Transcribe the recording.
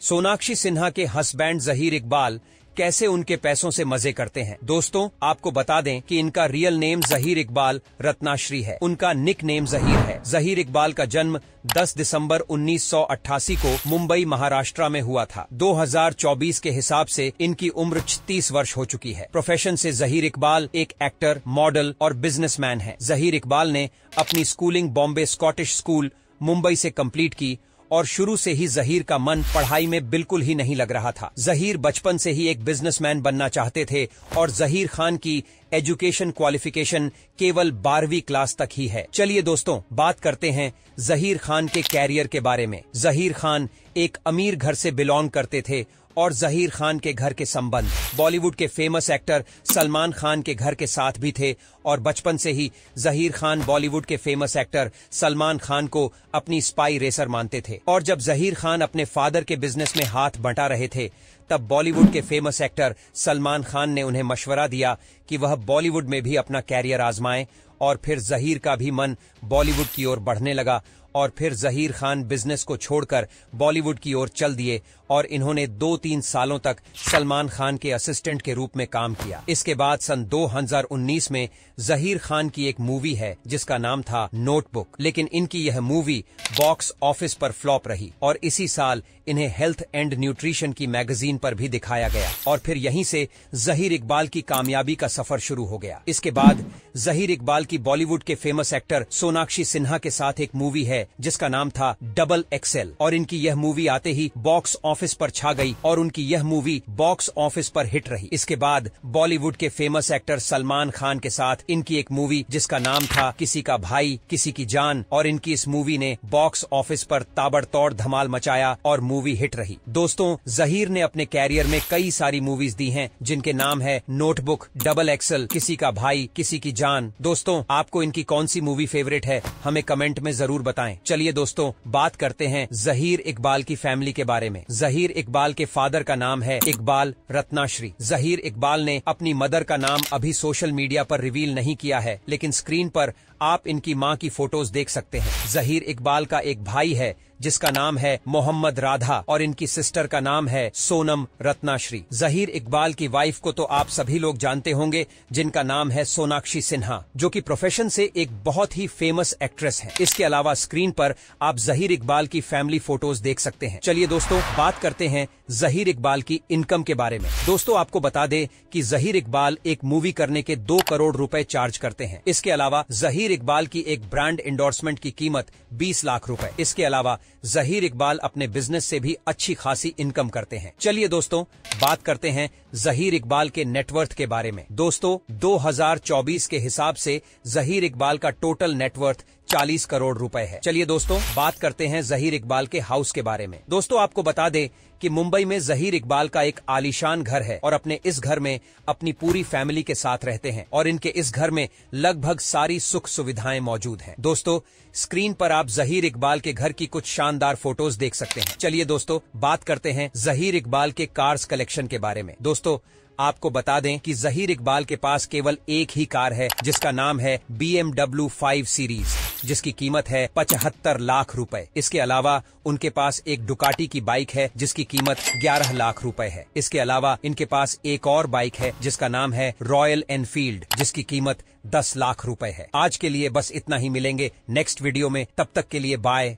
सोनाक्षी सिन्हा के हस्बैंड जहीर इकबाल कैसे उनके पैसों से मजे करते हैं दोस्तों आपको बता दें कि इनका रियल नेम जहीर इकबाल रत्नाश्री है उनका निक नेम जहीर है जहीर इकबाल का जन्म 10 दिसंबर 1988 को मुंबई महाराष्ट्र में हुआ था 2024 के हिसाब से इनकी उम्र 36 वर्ष हो चुकी है प्रोफेशन से जहीर इकबाल एक एक्टर मॉडल और बिजनेस है जहीर इकबाल ने अपनी schooling Bombay Scottish school Mumbai ऐसी कम्प्लीट की और शुरू से ही जहीर का मन पढ़ाई में बिल्कुल ही नहीं लग रहा था जहीर बचपन से ही एक बिजनेसमैन बनना चाहते थे और जहीर खान की एजुकेशन क्वालिफिकेशन केवल बारहवीं क्लास तक ही है चलिए दोस्तों बात करते हैं जहीर खान के कैरियर के बारे में जहीर खान एक अमीर घर से बिलोंग करते थे और जहीर खान के घर के संबंध बॉलीवुड के फेमस एक्टर सलमान खान के घर के साथ भी थे और बचपन से ही जहीर खान बॉलीवुड के फेमस एक्टर सलमान खान को अपनी स्पाई रेसर मानते थे और जब जहीर खान अपने फादर के बिजनेस में हाथ बंटा रहे थे तब बॉलीवुड के फेमस एक्टर सलमान खान ने उन्हें मशवरा दिया कि वह बॉलीवुड में भी अपना कैरियर आजमाएं और फिर जहीर का भी मन बॉलीवुड की ओर बढ़ने लगा और फिर जहीर खान बिजनेस को छोड़कर बॉलीवुड की ओर चल दिए और इन्होंने दो तीन सालों तक सलमान खान के असिस्टेंट के रूप में काम किया इसके बाद सन 2019 में जहीर खान की एक मूवी है जिसका नाम था नोटबुक लेकिन इनकी यह मूवी बॉक्स ऑफिस पर फ्लॉप रही और इसी साल इन्हें हेल्थ एंड न्यूट्रिशन की मैगजीन पर भी दिखाया गया और फिर यहीं से जहीर इकबाल की कामयाबी का सफर शुरू हो गया इसके बाद जहीर इकबाल की बॉलीवुड के फेमस एक्टर सोनाक्षी सिन्हा के साथ एक मूवी है जिसका नाम था डबल एक्सेल और इनकी यह मूवी आते ही बॉक्स ऑफिस पर छा गई और उनकी यह मूवी बॉक्स ऑफिस पर हिट रही इसके बाद बॉलीवुड के फेमस एक्टर सलमान खान के साथ इनकी एक मूवी जिसका नाम था किसी का भाई किसी की जान और इनकी इस मूवी ने बॉक्स ऑफिस पर ताबड़तोड़ धमाल मचाया और मूवी हिट रही दोस्तों जहीर ने अपने कैरियर में कई सारी मूवीज दी हैं जिनके नाम है नोटबुक डबल एक्सल किसी का भाई किसी की जान दोस्तों आपको इनकी कौन सी मूवी फेवरेट है हमें कमेंट में जरूर बताएं जाएं। चलिए दोस्तों बात करते हैं जहीर इकबाल की फैमिली के बारे में जहीर इकबाल के फादर का नाम है इकबाल रत्नाश्री जहीर इकबाल ने अपनी मदर का नाम अभी सोशल मीडिया पर रिवील नहीं किया है लेकिन स्क्रीन पर आप इनकी माँ की फोटोज देख सकते हैं जहीर इकबाल का एक भाई है जिसका नाम है मोहम्मद राधा और इनकी सिस्टर का नाम है सोनम रत्नाश्री जहीर इकबाल की वाइफ को तो आप सभी लोग जानते होंगे जिनका नाम है सोनाक्षी सिन्हा जो कि प्रोफेशन से एक बहुत ही फेमस एक्ट्रेस है इसके अलावा स्क्रीन पर आप जहीर इकबाल की फैमिली फोटोज देख सकते हैं चलिए दोस्तों बात करते हैं जहीर इकबाल की इनकम के बारे में दोस्तों आपको बता दे की जहीर इकबाल एक मूवी करने के दो करोड़ रूपए चार्ज करते हैं इसके अलावा जहीर इकबाल की एक ब्रांड इंडोर्समेंट की कीमत 20 लाख रुपए इसके अलावा जहीर इकबाल अपने बिजनेस से भी अच्छी खासी इनकम करते हैं चलिए दोस्तों बात करते हैं जहीर इकबाल के नेटवर्थ के बारे में दोस्तों 2024 के हिसाब से जहीर इकबाल का टोटल नेटवर्थ चालीस करोड़ रुपए है चलिए दोस्तों बात करते हैं जहीर इकबाल के हाउस के बारे में दोस्तों आपको बता दे कि मुंबई में जहीर इकबाल का एक आलीशान घर है और अपने इस घर में अपनी पूरी फैमिली के साथ रहते हैं और इनके इस घर में लगभग सारी सुख सुविधाएं मौजूद हैं दोस्तों स्क्रीन पर आप जहीर इकबाल के घर की कुछ शानदार फोटोज देख सकते हैं चलिए दोस्तों बात करते हैं जहीर इकबाल के कार्स कलेक्शन के बारे में दोस्तों आपको बता दें कि जहीर इकबाल के पास केवल एक ही कार है जिसका नाम है बी एमडब्ल्यू फाइव सीरीज जिसकी कीमत है पचहत्तर लाख रुपए इसके अलावा उनके पास एक डुकाटी की बाइक है जिसकी कीमत ग्यारह लाख रुपए है इसके अलावा इनके पास एक और बाइक है जिसका नाम है रॉयल एनफील्ड जिसकी कीमत दस लाख रुपए है आज के लिए बस इतना ही मिलेंगे नेक्स्ट वीडियो में तब तक के लिए बाय